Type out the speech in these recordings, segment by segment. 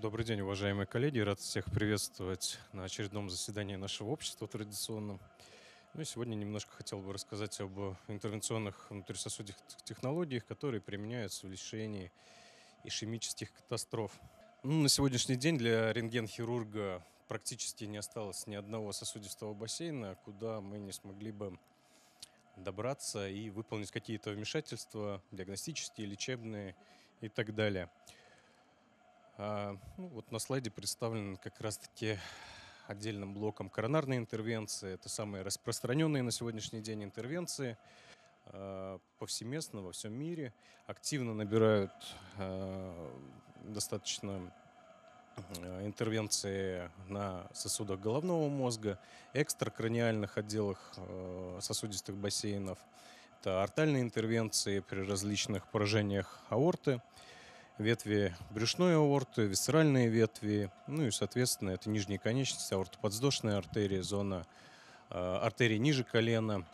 Добрый день, уважаемые коллеги. Рад всех приветствовать на очередном заседании нашего общества традиционном. Ну и сегодня немножко хотел бы рассказать об интервенционных внутрисосудистых технологиях, которые применяются в лечении ишемических катастроф. Ну, на сегодняшний день для рентген-хирурга практически не осталось ни одного сосудистого бассейна, куда мы не смогли бы добраться и выполнить какие-то вмешательства диагностические, лечебные и так далее. А, ну, вот на слайде представлен как раз-таки отдельным блоком коронарные интервенции. Это самые распространенные на сегодняшний день интервенции а, повсеместно во всем мире. Активно набирают а, достаточно интервенции на сосудах головного мозга, экстракраниальных отделах сосудистых бассейнов, это артальные интервенции при различных поражениях аорты – ветви брюшной аорты, висцеральные ветви, ну и, соответственно, это нижние конечности, аортоподвздошная артерия, зона э, артерии ниже колена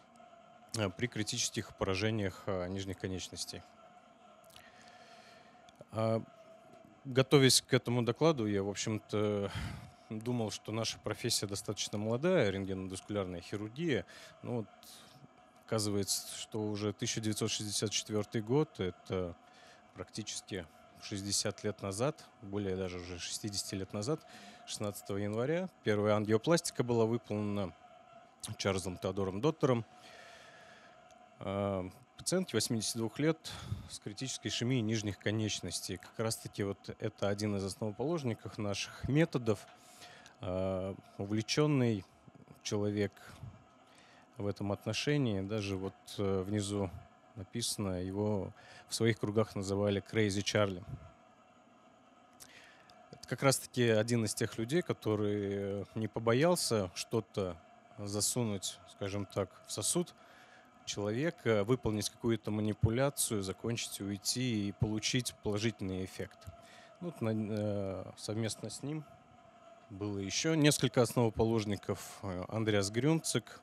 э, при критических поражениях э, нижних конечностей. Э, готовясь к этому докладу, я, в общем-то, думал, что наша профессия достаточно молодая, рентгенодоскулярная хирургия. Ну, вот, оказывается, что уже 1964 год, это практически 60 лет назад, более даже уже 60 лет назад, 16 января, первая ангиопластика была выполнена Чарльзом Теодором Доттером. А, Пациентке 82 лет с критической ишемией нижних конечностей. Как раз-таки вот это один из основоположников наших методов. А, увлеченный человек в этом отношении. Даже вот э, внизу написано, его в своих кругах называли Крейзи Чарли. Это как раз-таки один из тех людей, который не побоялся что-то засунуть, скажем так, в сосуд человека, выполнить какую-то манипуляцию, закончить, уйти и получить положительный эффект. Ну, вот на, э, совместно с ним было еще несколько основоположников. Э, Андреас Грюнцик,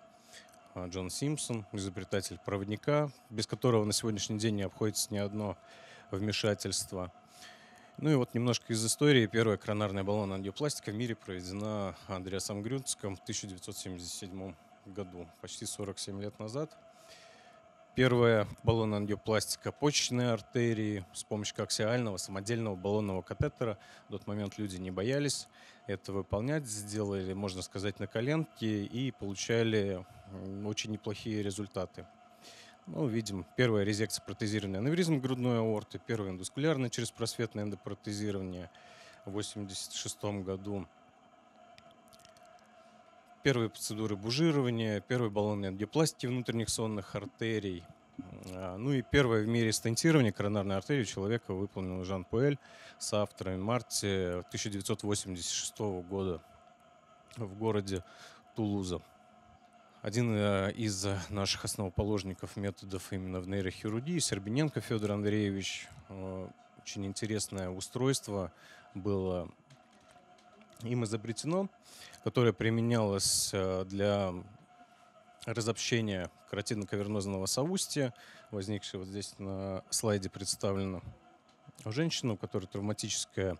Э, Джон Симпсон, изобретатель проводника, без которого на сегодняшний день не обходится ни одно вмешательство. Ну и вот немножко из истории. Первая коронарная баллона ангиопластика в мире проведена Андреасом Грюнцком в 1977 году, почти 47 лет назад. Первая баллон ангиопластика почечной артерии с помощью коаксиального самодельного баллонного катетера. В тот момент люди не боялись это выполнять, сделали, можно сказать, на коленке и получали очень неплохие результаты. Ну, видим, первая резекция протезированная аневризм грудной аорты, первая эндоскулярная через просветное эндопротезирование в 1986 году. Первые процедуры бужирования, первый баллонной ангиопластики внутренних сонных артерий. А, ну и первое в мире стентирование коронарной артерии человека выполнил Жан Пуэль с авторами марте 1986 года в городе Тулуза один э, из э, наших основоположников методов именно в нейрохирургии, Сербиненко Федор Андреевич. Э, очень интересное устройство было им изобретено, которое применялось для разобщения каротидно-кавернозного соустия, возникшего здесь на слайде представлено. Женщину, у которой травматическое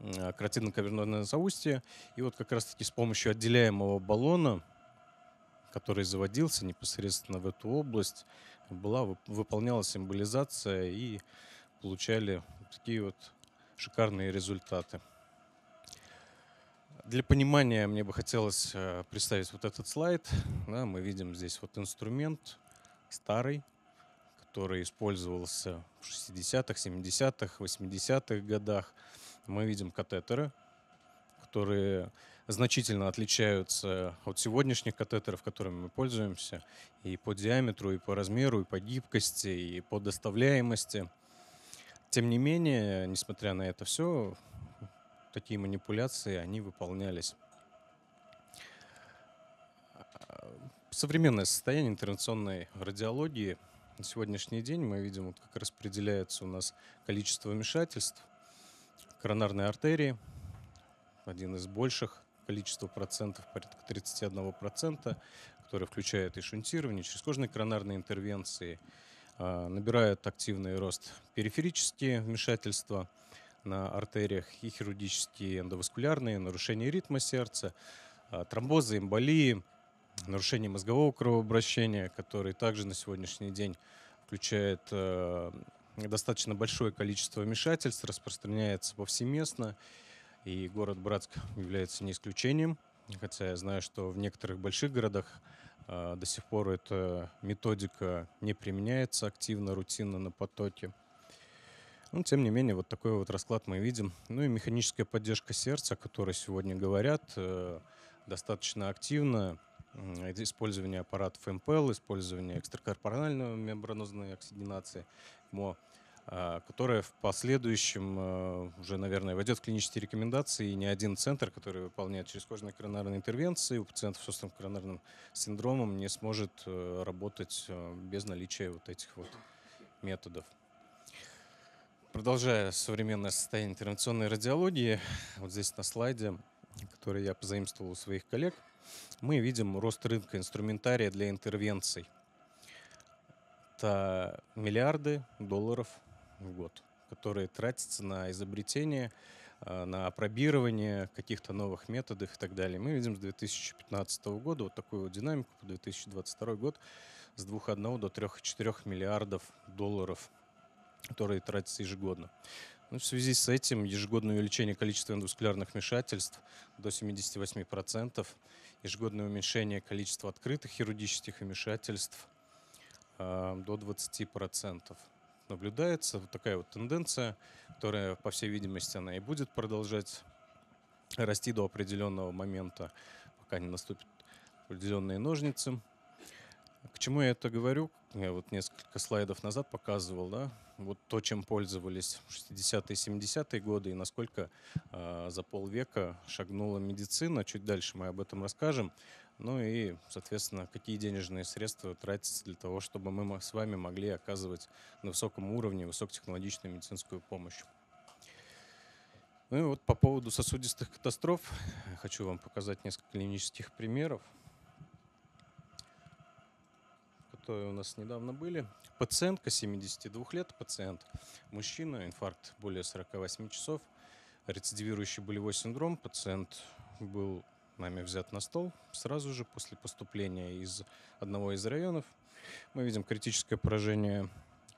каротидно-кавернозное соустие. И вот как раз-таки с помощью отделяемого баллона – который заводился непосредственно в эту область, была, выполнялась символизация и получали такие вот шикарные результаты. Для понимания мне бы хотелось э, представить вот этот слайд. Да, мы видим здесь вот инструмент старый, который использовался в 60-х, 70-х, 80-х годах. Мы видим катетеры, которые значительно отличаются от сегодняшних катетеров, которыми мы пользуемся, и по диаметру, и по размеру, и по гибкости, и по доставляемости. Тем не менее, несмотря на это все, такие манипуляции, они выполнялись. Современное состояние интернационной радиологии на сегодняшний день мы видим, вот как распределяется у нас количество вмешательств коронарной артерии, один из больших количество процентов, порядка 31 процента, которое включает и шунтирование, чрезкожные коронарные интервенции, а, набирают активный рост периферические вмешательства на артериях и хирургические эндоваскулярные, нарушения ритма сердца, а, тромбозы, эмболии, нарушение мозгового кровообращения, которые также на сегодняшний день включает а, достаточно большое количество вмешательств, распространяется повсеместно. И город Братск является не исключением. Хотя я знаю, что в некоторых больших городах э, до сих пор эта методика не применяется активно, рутинно, на потоке. Но, тем не менее, вот такой вот расклад мы видим. Ну и механическая поддержка сердца, о которой сегодня говорят, э, достаточно активно. использование аппаратов МПЛ, использование экстракорпорального мембранозной оксигенации, МО. А, которая в последующем а, уже, наверное, войдет в клинические рекомендации, и ни один центр, который выполняет чрезкожные коронарные интервенции у пациентов с острым коронарным синдромом, не сможет э, работать э, без наличия вот этих вот методов. Продолжая современное состояние интервенционной радиологии, вот здесь на слайде, который я позаимствовал у своих коллег, мы видим рост рынка инструментария для интервенций. Это миллиарды долларов – в год, которые тратятся на изобретение, э, на опробирование каких-то новых методов и так далее. Мы видим с 2015 года вот такую вот динамику по 2022 год с 2,1 до 3,4 миллиардов долларов, которые тратятся ежегодно. Ну, в связи с этим ежегодное увеличение количества индускулярных вмешательств до 78%, ежегодное уменьшение количества открытых хирургических вмешательств э, до 20% наблюдается вот такая вот тенденция, которая, по всей видимости, она и будет продолжать расти до определенного момента, пока не наступят определенные ножницы. К чему я это говорю? Я вот несколько слайдов назад показывал, да, вот то, чем пользовались в 60-е, 70-е годы и насколько э, за полвека шагнула медицина. Чуть дальше мы об этом расскажем. Ну и, соответственно, какие денежные средства тратятся для того, чтобы мы с вами могли оказывать на высоком уровне высокотехнологичную медицинскую помощь. Ну и вот по поводу сосудистых катастроф хочу вам показать несколько клинических примеров, которые у нас недавно были. Пациентка 72 лет, пациент мужчина, инфаркт более 48 часов, рецидивирующий болевой синдром, пациент был нами взят на стол. Сразу же после поступления из одного из районов мы видим критическое поражение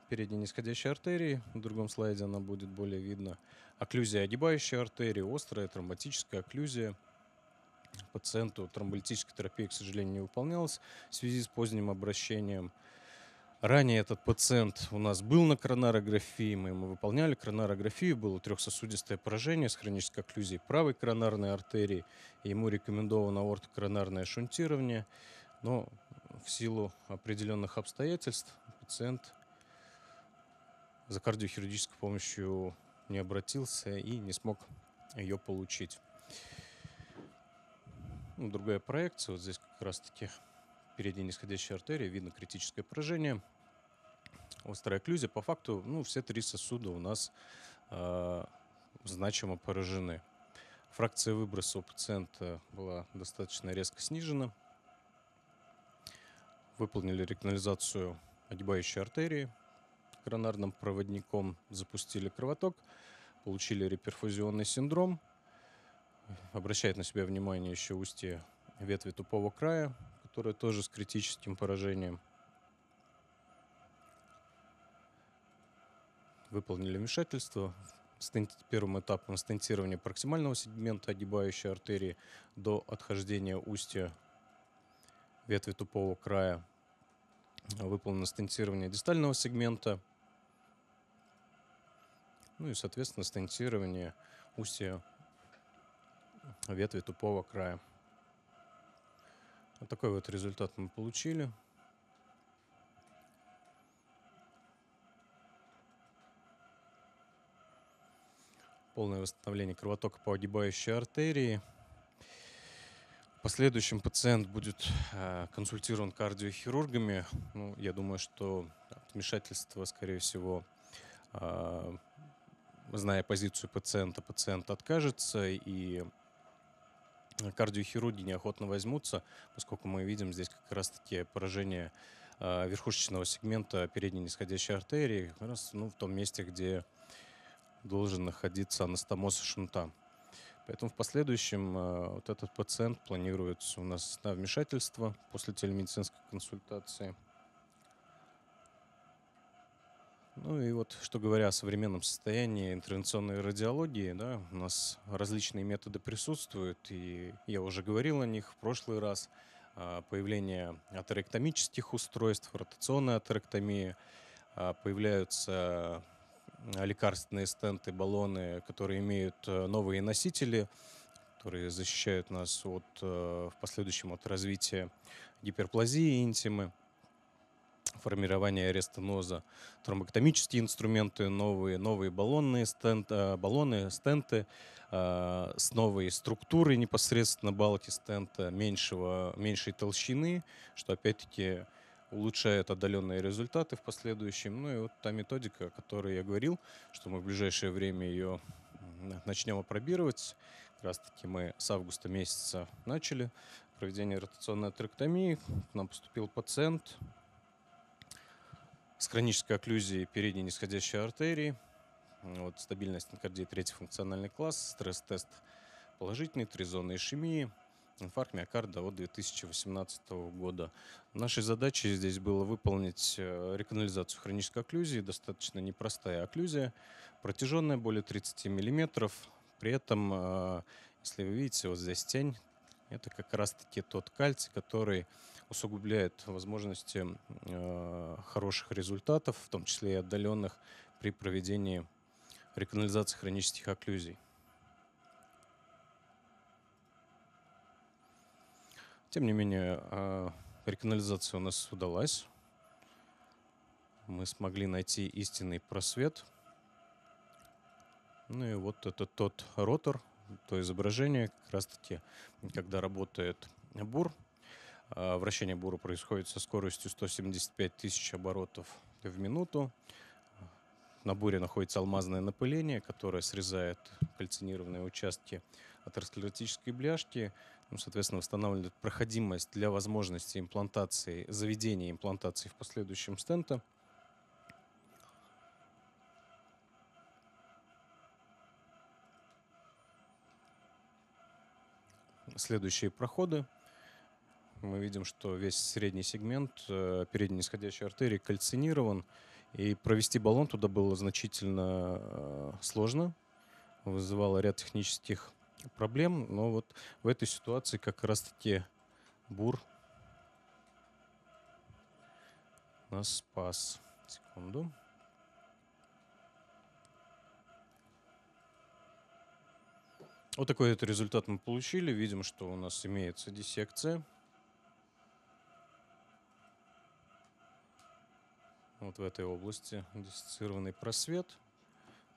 передней нисходящей артерии. В другом слайде она будет более видна. Окклюзия огибающей артерии, острая травматическая окклюзия. Пациенту тромболитическая терапия, к сожалению, не выполнялась в связи с поздним обращением Ранее этот пациент у нас был на коронарографии, мы ему выполняли коронарографию, было трехсосудистое поражение с хронической окклюзией правой коронарной артерии, ему рекомендовано ортокоронарное шунтирование, но в силу определенных обстоятельств пациент за кардиохирургической помощью не обратился и не смог ее получить. Ну, другая проекция, вот здесь как раз-таки впереди нисходящая артерия, видно критическое поражение – острая окклюзия, по факту ну, все три сосуда у нас э, значимо поражены. Фракция выброса у пациента была достаточно резко снижена. Выполнили реканализацию огибающей артерии коронарным проводником, запустили кровоток, получили реперфузионный синдром. Обращает на себя внимание еще устье ветви тупого края, которое тоже с критическим поражением – выполнили вмешательство, первым этапом стентирования проксимального сегмента огибающей артерии до отхождения устья ветви тупого края. Выполнено стентирование дистального сегмента. Ну и, соответственно, стентирование устья ветви тупого края. Вот такой вот результат мы получили. полное восстановление кровотока по огибающей артерии. В последующем пациент будет э, консультирован кардиохирургами. Ну, я думаю, что вмешательство, скорее всего, э, зная позицию пациента, пациент откажется, и кардиохирурги неохотно возьмутся, поскольку мы видим здесь как раз-таки поражение э, верхушечного сегмента передней нисходящей артерии, как раз ну, в том месте, где должен находиться анастомоз шунта. Поэтому в последующем э, вот этот пациент планируется у нас на вмешательство после телемедицинской консультации. Ну и вот, что говоря о современном состоянии интервенционной радиологии, да, у нас различные методы присутствуют, и я уже говорил о них в прошлый раз. А, появление атеректомических устройств, ротационная атеректомия, а, появляются Э, лекарственные стенты, баллоны, которые имеют э, новые носители, которые защищают нас от, э, в последующем от развития гиперплазии интимы, формирования арестеноза, тромбоктомические инструменты, новые, новые баллонные стенты, баллоны, стенты, с новой структурой непосредственно балки стента, меньшего, меньшей толщины, что опять-таки улучшает отдаленные результаты в последующем. Ну и вот та методика, о которой я говорил, что мы в ближайшее время ее начнем опробировать. Как раз таки мы с августа месяца начали проведение ротационной трактомии. К нам поступил пациент с хронической окклюзией передней нисходящей артерии. Вот, стабильность инкардии третий функциональный класс, стресс-тест положительный, три зоны ишемии – инфаркт миокарда от 2018 года. Нашей задачей здесь было выполнить э, реканализацию хронической окклюзии, достаточно непростая окклюзия, протяженная более 30 мм. При этом, э, если вы видите, вот здесь тень, это как раз-таки тот кальций, который усугубляет возможности э, хороших результатов, в том числе и отдаленных, при проведении реканализации хронических окклюзий. Тем не менее, а, реканализация у нас удалась. Мы смогли найти истинный просвет. Ну и вот это тот ротор, то изображение, как раз таки, когда работает бур, а, вращение бура происходит со скоростью 175 тысяч оборотов в минуту. На буре находится алмазное напыление, которое срезает кальцинированные участки атеросклеротической бляшки, ну, соответственно, восстанавливает проходимость для возможности имплантации, заведения имплантации в последующем стента. Следующие проходы. Мы видим, что весь средний сегмент э, передней нисходящей артерии кальцинирован, и провести баллон туда было значительно э, сложно, вызывало ряд технических проблем, но вот в этой ситуации как раз-таки бур нас спас. Секунду. Вот такой вот результат мы получили. Видим, что у нас имеется диссекция. Вот в этой области диссоциированный просвет –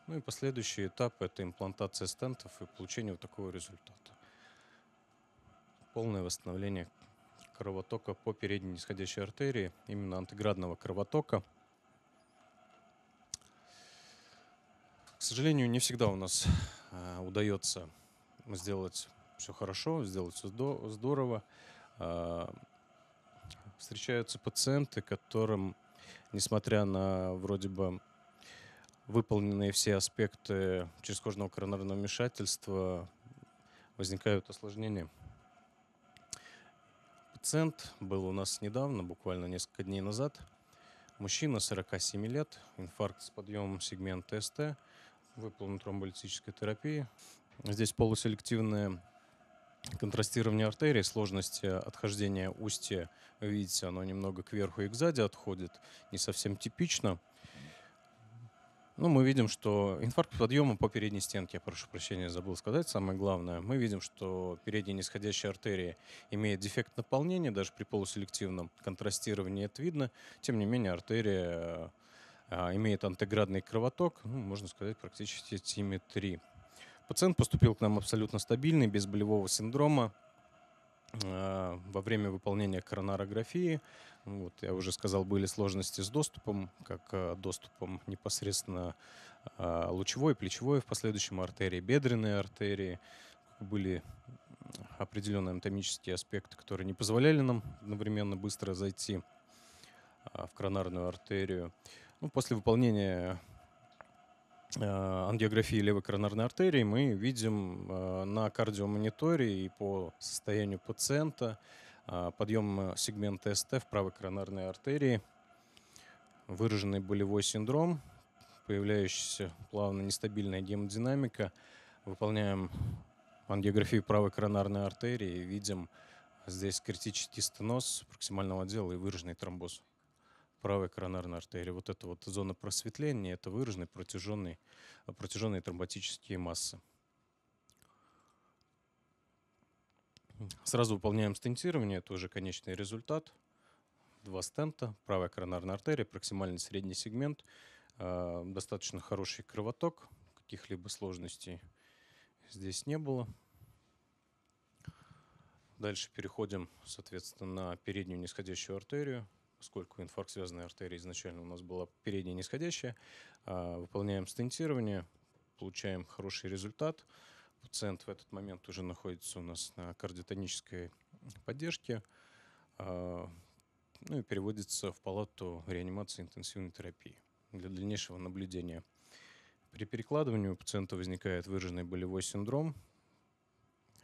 ну и последующий этап – это имплантация стентов и получение вот такого результата. Полное восстановление кровотока по передней нисходящей артерии, именно антиградного кровотока. К сожалению, не всегда у нас э, удается сделать все хорошо, сделать все здорово. Э, встречаются пациенты, которым, несмотря на вроде бы выполненные все аспекты через чрезкожного коронарного вмешательства, возникают осложнения. Пациент был у нас недавно, буквально несколько дней назад. Мужчина 47 лет, инфаркт с подъемом сегмента СТ, выполнен тромболитической терапии. Здесь полуселективное контрастирование артерий, сложности отхождения устья, видите, оно немного кверху и кзади отходит, не совсем типично. Ну, мы видим, что инфаркт подъема по передней стенке, я прошу прощения, забыл сказать, самое главное. Мы видим, что передняя нисходящая артерия имеет дефект наполнения, даже при полуселективном контрастировании это видно. Тем не менее, артерия а, имеет антеградный кровоток, ну, можно сказать, практически симметрии. Пациент поступил к нам абсолютно стабильный, без болевого синдрома, Э, во время выполнения коронарографии, вот, я уже сказал, были сложности с доступом, как э, доступом непосредственно э, лучевой, плечевой, в последующем артерии, бедренной артерии. Были определенные анатомические аспекты, которые не позволяли нам одновременно быстро зайти в коронарную артерию. Ну, после выполнения Э, ангиографии левой коронарной артерии мы видим э, на кардиомониторе и по состоянию пациента э, подъем сегмента СТ в правой коронарной артерии, выраженный болевой синдром, появляющаяся плавно нестабильная гемодинамика. Выполняем ангиографию правой коронарной артерии и видим здесь критический стеноз проксимального отдела и выраженный тромбоз правая коронарная артерия, вот эта вот зона просветления, это выраженные протяженные, протяженные тромботические массы. Сразу выполняем стентирование, это уже конечный результат. Два стента, правая коронарная артерия, проксимальный средний сегмент, э, достаточно хороший кровоток, каких-либо сложностей здесь не было. Дальше переходим, соответственно, на переднюю нисходящую артерию поскольку инфаркт-связанная артерии. изначально у нас была передняя нисходящая, а, выполняем стентирование, получаем хороший результат. Пациент в этот момент уже находится у нас на кардиотонической поддержке, а, ну и переводится в палату реанимации интенсивной терапии для дальнейшего наблюдения. При перекладывании у пациента возникает выраженный болевой синдром,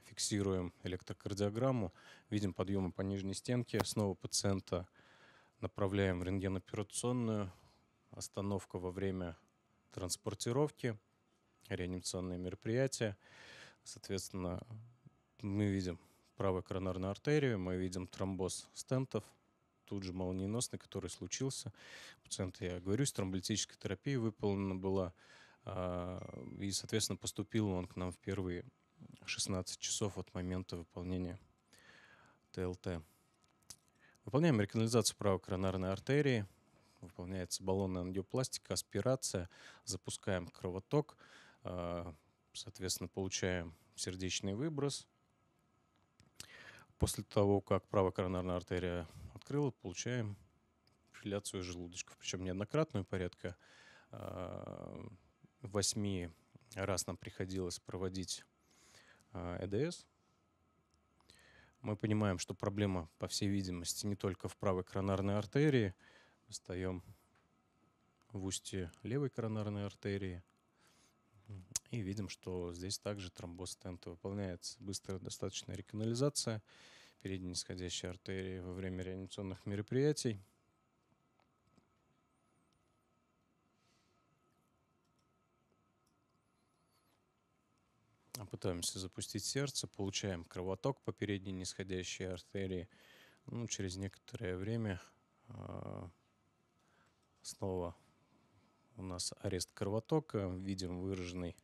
фиксируем электрокардиограмму, видим подъемы по нижней стенке, снова пациента – направляем в рентгеноперационную, остановка во время транспортировки, реанимационные мероприятия. Соответственно, мы видим правую коронарную артерию, мы видим тромбоз стентов, тут же молниеносный, который случился. Пациент, я говорю, с тромболитической терапией выполнена была, а, и, соответственно, поступил он к нам впервые 16 часов от момента выполнения ТЛТ. Выполняем реканализацию правой коронарной артерии, выполняется баллонная ангиопластика, аспирация, запускаем кровоток, а, соответственно, получаем сердечный выброс. После того, как правая коронарная артерия открыла, получаем филляцию желудочков, причем неоднократную, порядка а, восьми раз нам приходилось проводить а, ЭДС – мы понимаем, что проблема, по всей видимости, не только в правой коронарной артерии. Встаем в устье левой коронарной артерии и видим, что здесь также тромбоз стента выполняется. Быстрая достаточная реканализация передней нисходящей артерии во время реанимационных мероприятий – пытаемся запустить сердце, получаем кровоток по передней нисходящей артерии. Ну, через некоторое время э, снова у нас арест кровотока, видим выраженный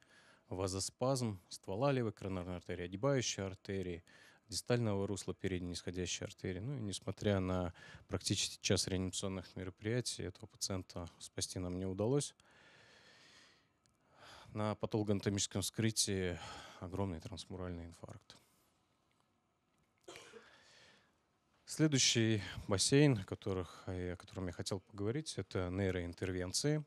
вазоспазм ствола левой коронарной артерии, огибающей артерии, дистального русла передней нисходящей артерии. Ну и несмотря на практически час реанимационных мероприятий, этого пациента спасти нам не удалось. На патологоанатомическом вскрытии огромный трансмуральный инфаркт. Следующий бассейн, о, которых, э, о котором я хотел поговорить, это нейроинтервенции.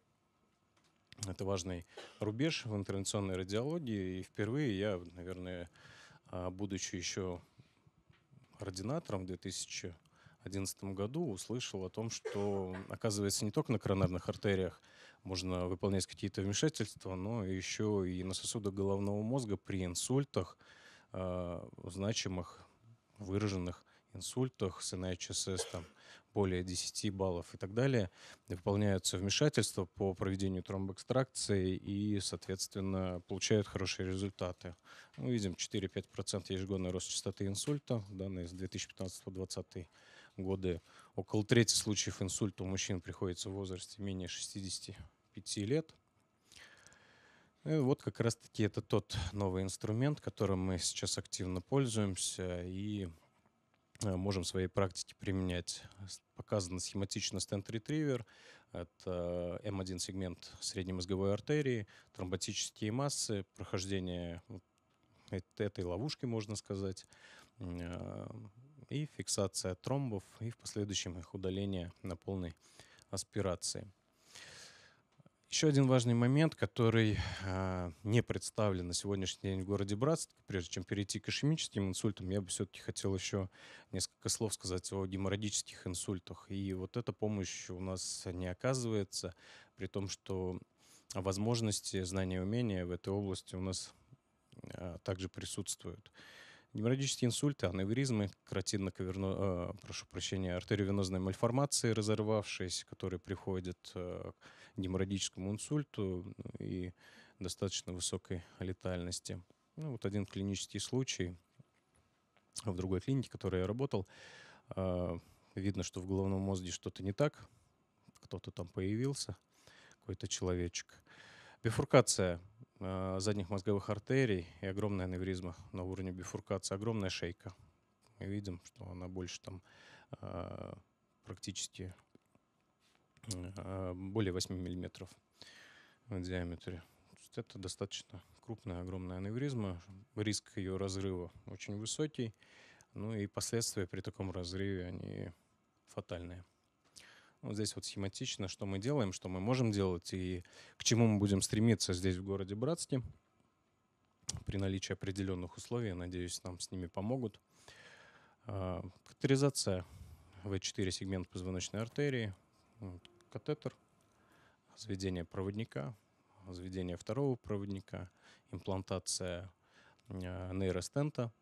Это важный рубеж в интервенционной радиологии. И впервые я, наверное, а, будучи еще ординатором в 2011 году, услышал о том, что, оказывается, не только на коронарных артериях – можно выполнять какие-то вмешательства, но еще и на сосудах головного мозга при инсультах, э, значимых, выраженных инсультах с НИЧСС там, более 10 баллов и так далее, выполняются вмешательства по проведению тромбоэкстракции и, соответственно, получают хорошие результаты. Мы видим 4-5% ежегодный рост частоты инсульта, данные с 2015 по 2020 годы около трети случаев инсульта у мужчин приходится в возрасте менее 65 лет. И вот как раз-таки это тот новый инструмент, которым мы сейчас активно пользуемся и э, можем в своей практике применять. Показан схематично стенд-ретривер. Это э, М1 эм сегмент средней мозговой артерии, тромботические массы, прохождение этой ловушки, можно сказать, э, и фиксация тромбов, и в последующем их удаление на полной аспирации. Еще один важный момент, который э, не представлен на сегодняшний день в городе Братск, прежде чем перейти к ишемическим инсультам, я бы все-таки хотел еще несколько слов сказать о геморрагических инсультах. И вот эта помощь у нас не оказывается, при том, что возможности, знания и умения в этой области у нас э, также присутствуют. Э, Неврологические инсульты, аневризмы, каротидно-коверно... Э, прошу прощения, артериовенозные мальформации, разорвавшиеся, которые приходят э, к геморрагическому инсульту ну и достаточно высокой летальности. Ну, вот один клинический случай в другой клинике, в которой я работал, э, видно, что в головном мозге что-то не так, кто-то там появился, какой-то человечек. Бифуркация Э, задних мозговых артерий и огромная аневризма на уровне бифуркации, огромная шейка. Мы видим, что она больше там э, практически э, более 8 миллиметров в диаметре. это достаточно крупная, огромная аневризма. Риск ее разрыва очень высокий. Ну и последствия при таком разрыве, они фатальные. Вот здесь вот схематично, что мы делаем, что мы можем делать и к чему мы будем стремиться здесь в городе Братске при наличии определенных условий. Надеюсь, нам с ними помогут. А, катетеризация В4 сегмент позвоночной артерии, катетер, заведение проводника, заведение второго проводника, имплантация а, нейростента,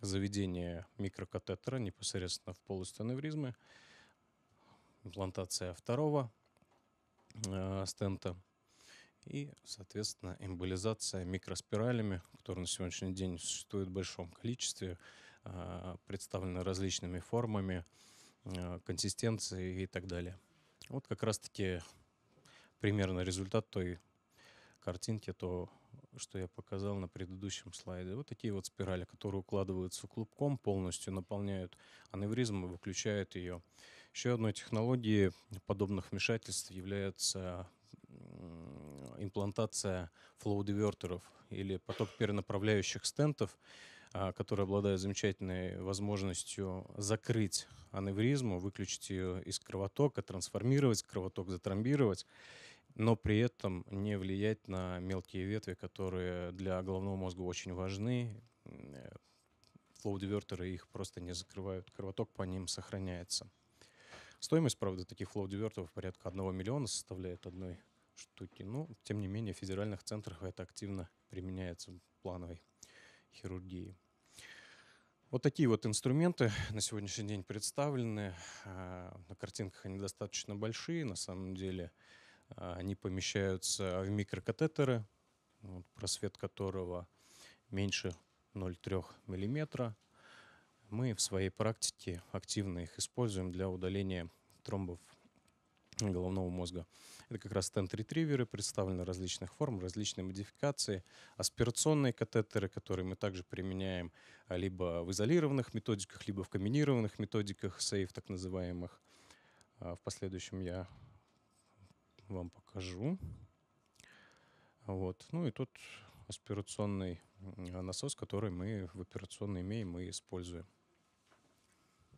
заведение микрокатетера непосредственно в полость аневризмы, имплантация второго э, стента и, соответственно, эмболизация микроспиралями, которые на сегодняшний день существуют в большом количестве, э, представлены различными формами, э, консистенцией и так далее. Вот как раз-таки примерно результат той картинки, то, что я показал на предыдущем слайде. Вот такие вот спирали, которые укладываются клубком, полностью наполняют аневризм и выключают ее. Еще одной технологией подобных вмешательств является имплантация флоудивертеров или поток перенаправляющих стентов, а, которые обладают замечательной возможностью закрыть аневризму, выключить ее из кровотока, трансформировать кровоток, затрамбировать, но при этом не влиять на мелкие ветви, которые для головного мозга очень важны. Э, Флоудивертеры их просто не закрывают, кровоток по ним сохраняется. Стоимость, правда, таких флоу-дивертов порядка 1 миллиона составляет одной штуки. Но, тем не менее, в федеральных центрах это активно применяется в плановой хирургии. Вот такие вот инструменты на сегодняшний день представлены. А, на картинках они достаточно большие. На самом деле а, они помещаются в микрокатетеры, просвет которого меньше 0,3 миллиметра. Мы в своей практике активно их используем для удаления тромбов головного мозга. Это как раз стенд-ретриверы, представлены различных форм, различные модификации, аспирационные катетеры, которые мы также применяем а, либо в изолированных методиках, либо в комбинированных методиках, сейф так называемых. А, в последующем я вам покажу. Вот. Ну и тут аспирационный насос, который мы в операционной имеем и используем.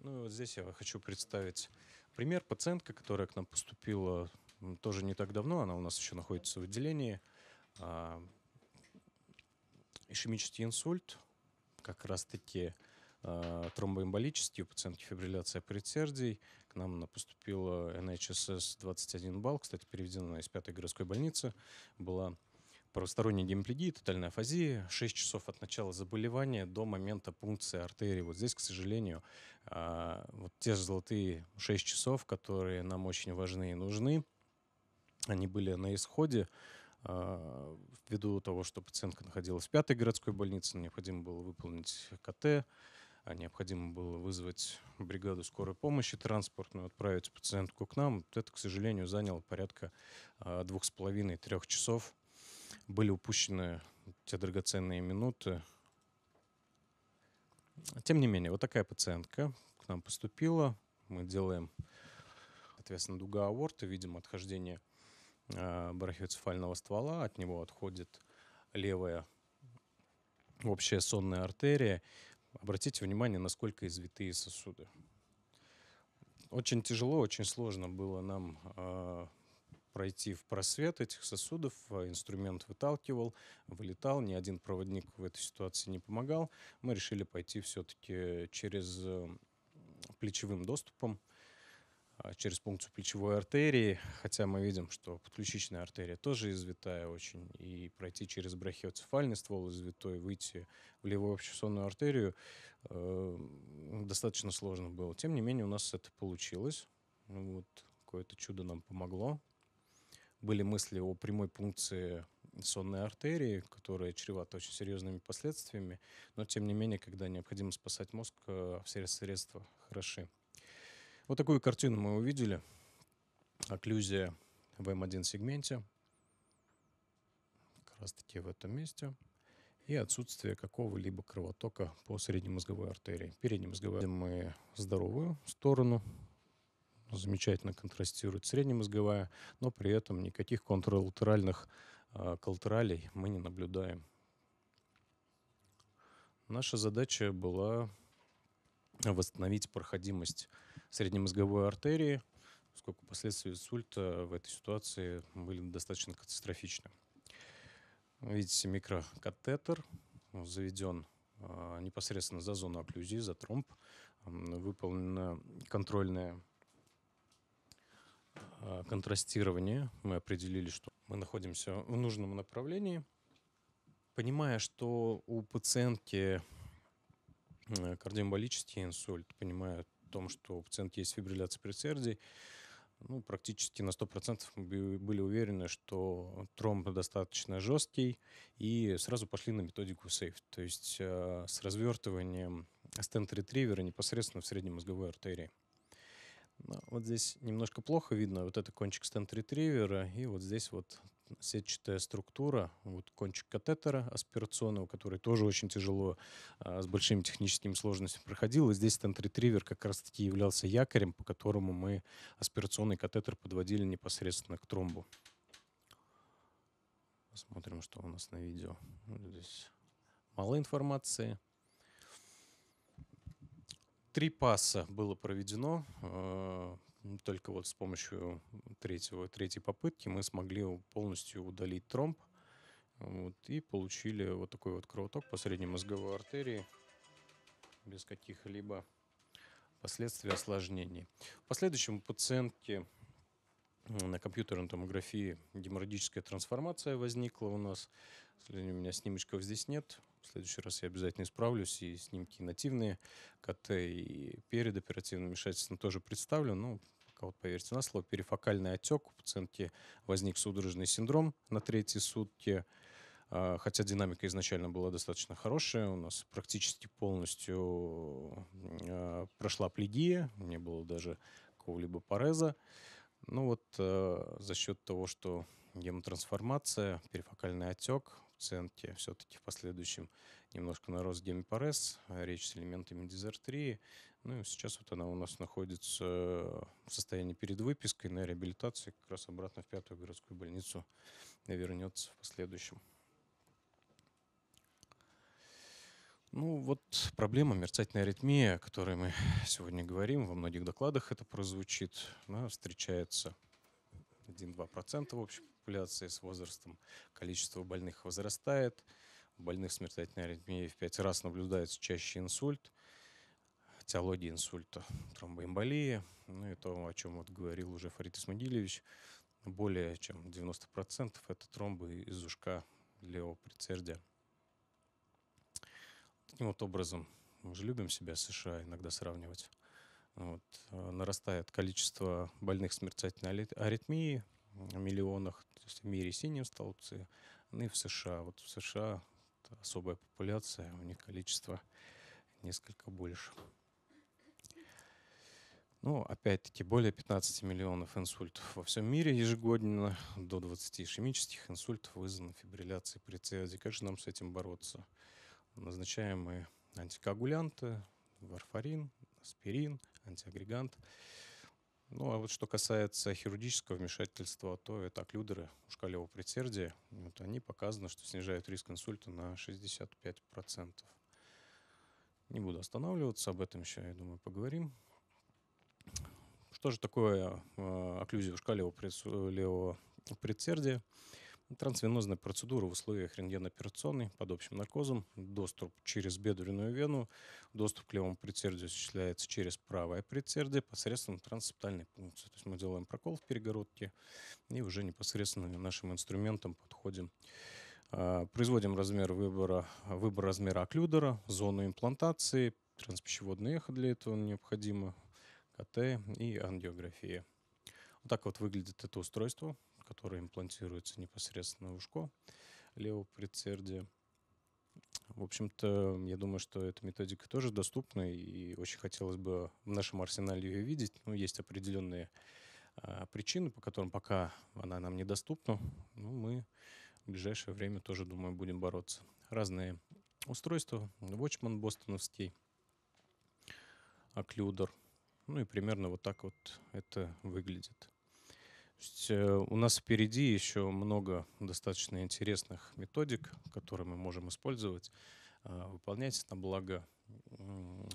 Ну, вот здесь я хочу представить пример пациентка, которая к нам поступила тоже не так давно, она у нас еще находится в отделении. А, ишемический инсульт, как раз-таки а, тромбоэмболический у пациентки фибрилляция предсердий. К нам она поступила NHSS 21 балл, кстати, переведена она из пятой городской больницы, была Правосторонний гемоплегия, тотальная афазия, 6 часов от начала заболевания до момента пункции артерии. Вот здесь, к сожалению, а, вот те же золотые 6 часов, которые нам очень важны и нужны, они были на исходе а, ввиду того, что пациентка находилась в пятой городской больнице, необходимо было выполнить КТ, а необходимо было вызвать бригаду скорой помощи транспортную, отправить пациентку к нам. Это, к сожалению, заняло порядка двух с половиной-трех часов были упущены те драгоценные минуты. Тем не менее, вот такая пациентка к нам поступила. Мы делаем, соответственно, дуга аорты, видим отхождение а, брахиоцефального ствола, от него отходит левая общая сонная артерия. Обратите внимание, насколько извитые сосуды. Очень тяжело, очень сложно было нам а, пройти в просвет этих сосудов, э, инструмент выталкивал, вылетал, ни один проводник в этой ситуации не помогал. Мы решили пойти все-таки через э, плечевым доступом, а, через пункцию плечевой артерии, хотя мы видим, что подключичная артерия тоже извитая очень, и пройти через брахиоцефальный ствол извитой, выйти в левую общесонную артерию э, достаточно сложно было. Тем не менее, у нас это получилось. Вот, какое-то чудо нам помогло были мысли о прямой пункции сонной артерии, которая чревата очень серьезными последствиями, но тем не менее, когда необходимо спасать мозг, э, все средства хороши. Вот такую картину мы увидели. Окклюзия в М1 эм сегменте, как раз таки в этом месте, и отсутствие какого-либо кровотока по среднемозговой артерии. Переднемозговой мы здоровую сторону замечательно контрастирует среднемозговая, но при этом никаких контралатеральных э, а, коллатералей мы не наблюдаем. Наша задача была восстановить проходимость среднемозговой артерии, поскольку последствия инсульта в этой ситуации были достаточно катастрофичны. Видите, микрокатетер заведен а, непосредственно за зону окклюзии, за тромб. Выполнена контрольная а, контрастирования мы определили, что мы находимся в нужном направлении. Понимая, что у пациентки э, кардиомболический инсульт, понимая о том, что у пациентки есть фибрилляция предсердий, ну, практически на 100% мы были уверены, что тромб достаточно жесткий, и сразу пошли на методику SAFE, то есть э, с развертыванием стент ретривера непосредственно в средней мозговой артерии. А, вот здесь немножко плохо видно. Вот это кончик стенд ретривера, и вот здесь вот сетчатая структура, вот кончик катетера аспирационного, который тоже очень тяжело, а, с большими техническими сложностями проходил. И здесь стенд ретривер как раз-таки являлся якорем, по которому мы аспирационный катетер подводили непосредственно к тромбу. Посмотрим, что у нас на видео. Вот здесь мало информации три паса было проведено. Э, только вот с помощью третьего, третьей попытки мы смогли полностью удалить тромб. Вот, и получили вот такой вот кровоток по средней мозговой артерии без каких-либо последствий осложнений. В последующем у пациентки на компьютерной томографии геморрагическая трансформация возникла у нас. К сожалению, у меня снимочков здесь нет. В следующий раз я обязательно исправлюсь, и снимки нативные, КТ, и перед оперативным вмешательством тоже представлю, но ну, пока вот поверьте на слово, перифокальный отек, у пациентки возник судорожный синдром на третьей сутки, а, Хотя динамика изначально была достаточно хорошая, у нас практически полностью а, прошла плегия, не было даже какого-либо пореза. Но ну вот а, за счет того, что гемотрансформация, перифокальный отек, пациентке все-таки в последующем немножко на рост гемипарез, а, речь с элементами дизартрии. Ну и сейчас вот она у нас находится э, в состоянии перед выпиской на реабилитации, как раз обратно в пятую городскую больницу вернется в последующем. Ну вот проблема мерцательной аритмии, о которой мы сегодня говорим, во многих докладах это прозвучит, она встречается – 1-2% в общей популяции с возрастом. Количество больных возрастает. У больных смертельной аритмией в 5 раз наблюдается чаще инсульт, теология инсульта, тромбоэмболия. Ну и то, о чем вот говорил уже Фарид Исмагилевич, более чем 90% это тромбы из ушка левого предсердия. Таким вот образом, мы же любим себя США иногда сравнивать. Вот. Э, нарастает количество больных смертельной аритмии в миллионах, то есть в мире синие столбцы, ну и в США. Вот в США особая популяция, у них количество несколько больше. Ну, опять-таки, более 15 миллионов инсультов во всем мире ежегодно, до 20 ишемических инсультов вызвано фибрилляцией при цезии. Как же нам с этим бороться? Назначаемые антикоагулянты, варфарин, аспирин, антиагрегант. Ну, а вот что касается хирургического вмешательства, то это оклюдеры ушкалевого предсердия. Вот они показано, что снижают риск инсульта на 65%. Не буду останавливаться, об этом еще, я думаю, поговорим. Что же такое э, окклюзия ушка предсердия? Трансвенозная процедура в условиях рентгеноперационной под общим наркозом. Доступ через бедренную вену. Доступ к левому предсердию осуществляется через правое предсердие посредством трансептальной пункции. То есть мы делаем прокол в перегородке и уже непосредственно нашим инструментом подходим а, Производим размер выбора, выбор размера окклюдера, зону имплантации, транспищеводное эхо для этого необходимо, КТ и ангиография. Вот так вот выглядит это устройство которая имплантируется непосредственно в ушко левого предсердия. В общем-то, я думаю, что эта методика тоже доступна, и очень хотелось бы в нашем арсенале ее видеть. Ну, есть определенные а, причины, по которым пока она нам недоступна. Ну, мы в ближайшее время тоже, думаю, будем бороться. Разные устройства. Watchman бостоновский, Occluder. Ну и примерно вот так вот это выглядит. Э, у нас впереди еще много достаточно интересных методик, которые мы можем использовать, а, выполнять на благо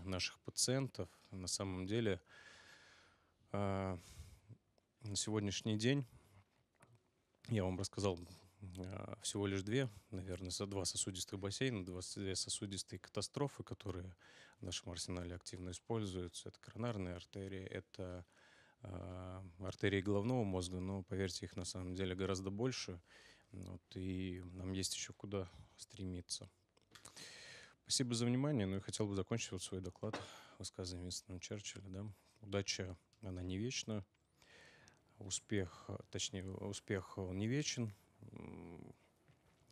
наших пациентов. На самом деле а, на сегодняшний день я вам рассказал а, всего лишь две, наверное, за два сосудистых бассейна, две сосудистые катастрофы, которые в нашем арсенале активно используются. Это коронарная артерия, это Э, артерии головного мозга, но, поверьте, их на самом деле гораздо больше. Вот, и нам есть еще куда стремиться. Спасибо за внимание. Ну и хотел бы закончить вот свой доклад высказыванием Винстона Черчилля. Да? Удача, она не вечна. Успех, точнее, успех, он не вечен.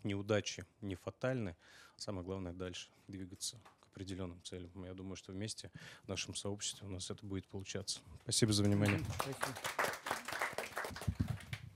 Неудачи не фатальны. Самое главное дальше двигаться определенным целям. Я думаю, что вместе в нашем сообществе у нас это будет получаться. Спасибо за внимание. Спасибо.